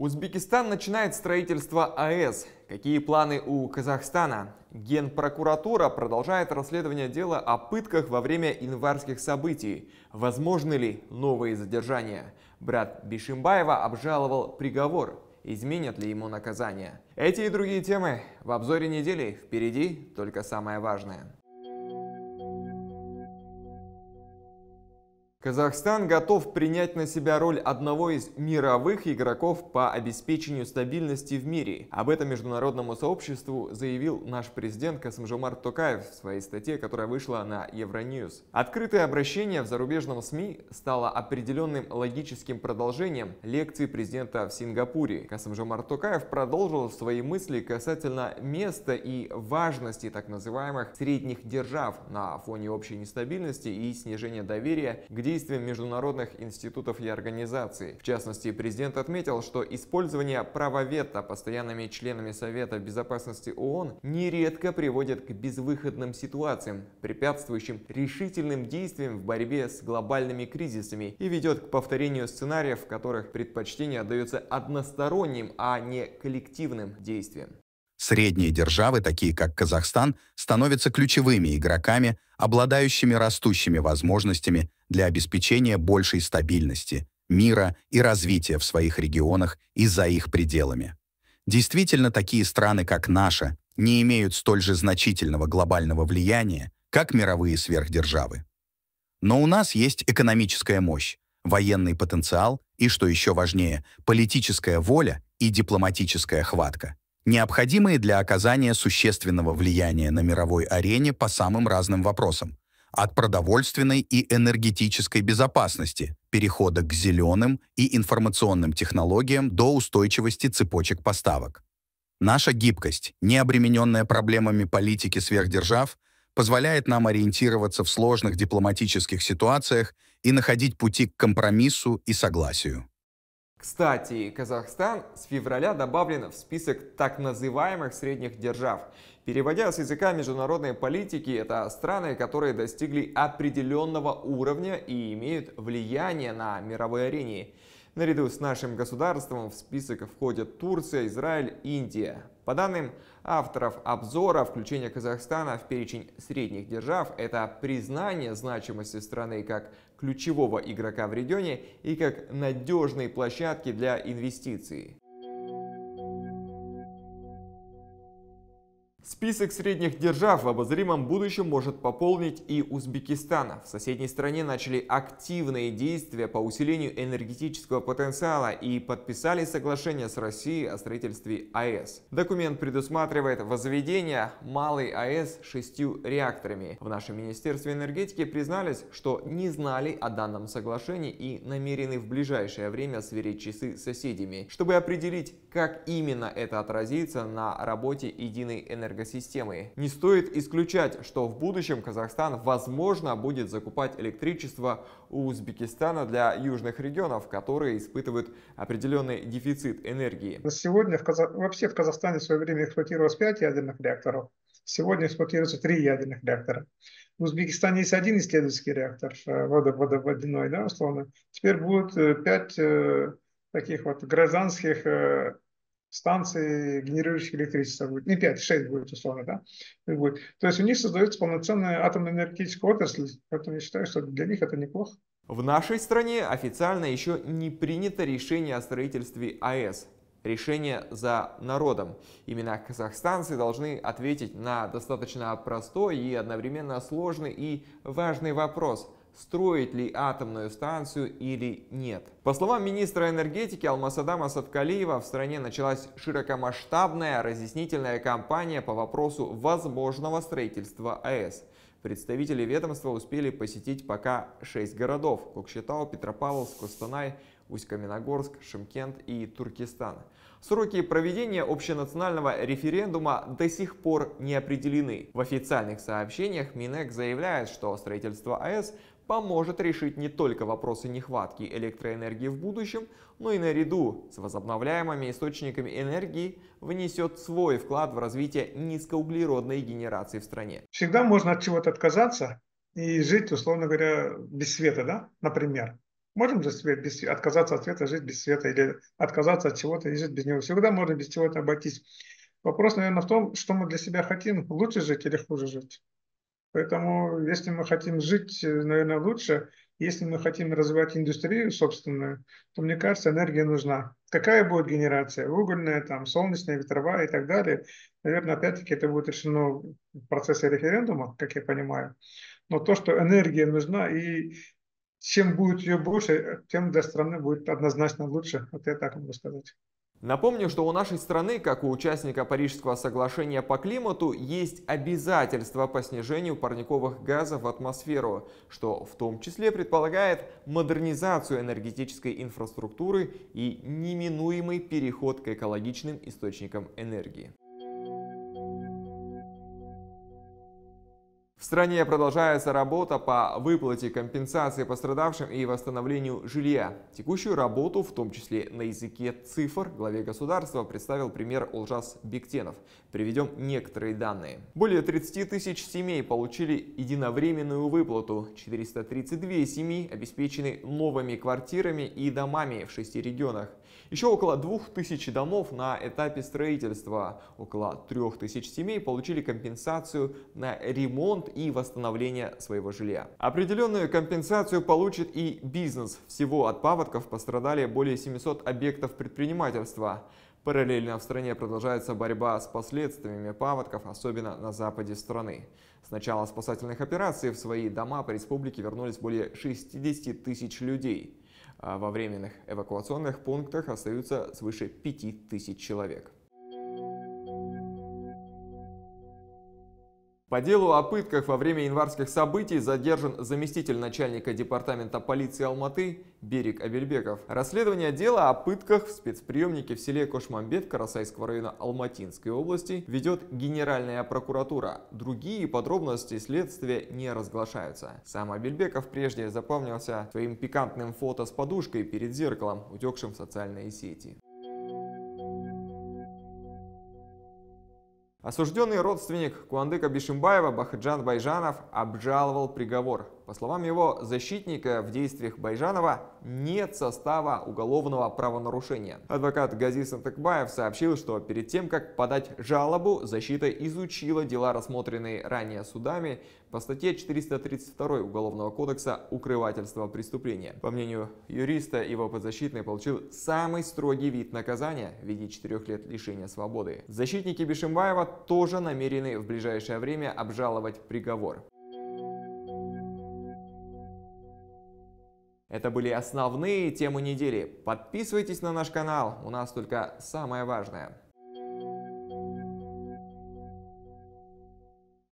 Узбекистан начинает строительство АЭС. Какие планы у Казахстана? Генпрокуратура продолжает расследование дела о пытках во время январских событий. Возможны ли новые задержания? Брат Бишимбаева обжаловал приговор. Изменят ли ему наказание? Эти и другие темы в обзоре недели. Впереди только самое важное. Казахстан готов принять на себя роль одного из мировых игроков по обеспечению стабильности в мире. Об этом международному сообществу заявил наш президент Касымжумар Токаев в своей статье, которая вышла на Евроньюз. Открытое обращение в зарубежном СМИ стало определенным логическим продолжением лекции президента в Сингапуре. Касымжумар Токаев продолжил свои мысли касательно места и важности так называемых средних держав на фоне общей нестабильности и снижения доверия, где действиям международных институтов и организаций. В частности, президент отметил, что использование права вето постоянными членами Совета Безопасности ООН нередко приводит к безвыходным ситуациям, препятствующим решительным действиям в борьбе с глобальными кризисами и ведет к повторению сценариев, в которых предпочтение отдается односторонним, а не коллективным действиям. Средние державы, такие как Казахстан, становятся ключевыми игроками, обладающими растущими возможностями для обеспечения большей стабильности, мира и развития в своих регионах и за их пределами. Действительно, такие страны, как наша, не имеют столь же значительного глобального влияния, как мировые сверхдержавы. Но у нас есть экономическая мощь, военный потенциал и, что еще важнее, политическая воля и дипломатическая хватка, необходимые для оказания существенного влияния на мировой арене по самым разным вопросам, от продовольственной и энергетической безопасности, перехода к зеленым и информационным технологиям до устойчивости цепочек поставок. Наша гибкость, не обремененная проблемами политики сверхдержав, позволяет нам ориентироваться в сложных дипломатических ситуациях и находить пути к компромиссу и согласию. Кстати, Казахстан с февраля добавлен в список так называемых средних держав. Переводя с языка международной политики, это страны, которые достигли определенного уровня и имеют влияние на мировой арене. Наряду с нашим государством в список входят Турция, Израиль, Индия. По данным авторов обзора, включение Казахстана в перечень средних держав – это признание значимости страны как ключевого игрока в регионе и как надежной площадки для инвестиций. Список средних держав в обозримом будущем может пополнить и Узбекистан. В соседней стране начали активные действия по усилению энергетического потенциала и подписали соглашение с Россией о строительстве АЭС. Документ предусматривает возведение малой АЭС шестью реакторами. В нашем Министерстве энергетики признались, что не знали о данном соглашении и намерены в ближайшее время сверить часы с соседями, чтобы определить, как именно это отразится на работе единой энергетики энергосистемой. Не стоит исключать, что в будущем Казахстан, возможно, будет закупать электричество у Узбекистана для южных регионов, которые испытывают определенный дефицит энергии. Сегодня в Каза... вообще в Казахстане в свое время эксплуатировалось 5 ядерных реакторов. Сегодня эксплуатируется три ядерных реактора. В Узбекистане есть один исследовательский реактор, э, водоводяной, да, условно. Теперь будут э, пять э, таких вот гражданских станций, генерирующих электричество будет. Не 5, 6 будет, условно, да? Будет. То есть у них создается полноценная атомная энергетическая отрасль. Поэтому я считаю, что для них это неплохо. В нашей стране официально еще не принято решение о строительстве АЭС. Решение за народом. Именно казахстанцы должны ответить на достаточно простой и одновременно сложный и важный вопрос – строить ли атомную станцию или нет. По словам министра энергетики Алмасадама Садкалиева, в стране началась широкомасштабная разъяснительная кампания по вопросу возможного строительства АЭС. Представители ведомства успели посетить пока шесть городов – Кокшетау, Петропавловск, Костанай, Усть-Каменогорск, Шимкент и Туркестан. Сроки проведения общенационального референдума до сих пор не определены. В официальных сообщениях Минэк заявляет, что строительство АЭС поможет решить не только вопросы нехватки электроэнергии в будущем, но и наряду с возобновляемыми источниками энергии внесет свой вклад в развитие низкоуглеродной генерации в стране. Всегда можно от чего-то отказаться и жить, условно говоря, без света, да, например. Можем же себе без, отказаться от света, жить без света, или отказаться от чего-то и жить без него. Всегда можно без чего-то обойтись. Вопрос, наверное, в том, что мы для себя хотим, лучше жить или хуже жить. Поэтому, если мы хотим жить, э, наверное, лучше, если мы хотим развивать индустрию собственную, то, мне кажется, энергия нужна. Какая будет генерация? Угольная, там, солнечная, ветровая и так далее. Наверное, опять-таки это будет решено в процессе референдума, как я понимаю. Но то, что энергия нужна, и чем будет ее больше, тем для страны будет однозначно лучше. Вот я так могу сказать. Напомню, что у нашей страны, как у участника Парижского соглашения по климату, есть обязательства по снижению парниковых газов в атмосферу, что в том числе предполагает модернизацию энергетической инфраструктуры и неминуемый переход к экологичным источникам энергии. В стране продолжается работа по выплате компенсации пострадавшим и восстановлению жилья. Текущую работу, в том числе на языке цифр, главе государства представил премьер Олжас Бектенов. Приведем некоторые данные. Более 30 тысяч семей получили единовременную выплату. 432 семьи обеспечены новыми квартирами и домами в шести регионах. Еще около 2000 домов на этапе строительства, около 3000 семей получили компенсацию на ремонт и восстановление своего жилья. Определенную компенсацию получит и бизнес. Всего от паводков пострадали более 700 объектов предпринимательства. Параллельно в стране продолжается борьба с последствиями паводков, особенно на западе страны. С начала спасательных операций в свои дома по республике вернулись более 60 тысяч людей. А, во временных эвакуационных пунктах остаются свыше 5000 человек. По делу о пытках во время январских событий задержан заместитель начальника департамента полиции Алматы Берег Абельбеков. Расследование дела о пытках в спецприемнике в селе Кошмамбет Карасайского района Алматинской области ведет Генеральная прокуратура. Другие подробности следствия не разглашаются. Сам Абельбеков прежде запомнился своим пикантным фото с подушкой перед зеркалом, утекшим в социальные сети. Осужденный родственник Куандыка Бишимбаева Бахаджан Байжанов обжаловал приговор. По словам его защитника, в действиях Байжанова нет состава уголовного правонарушения. Адвокат Гази Сантакбаев сообщил, что перед тем, как подать жалобу, защита изучила дела, рассмотренные ранее судами по статье 432 Уголовного кодекса «Укрывательство преступления». По мнению юриста, его подзащитный получил самый строгий вид наказания в виде четырех лет лишения свободы. Защитники Бишимбаева тоже намерены в ближайшее время обжаловать приговор. Это были основные темы недели. Подписывайтесь на наш канал, у нас только самое важное.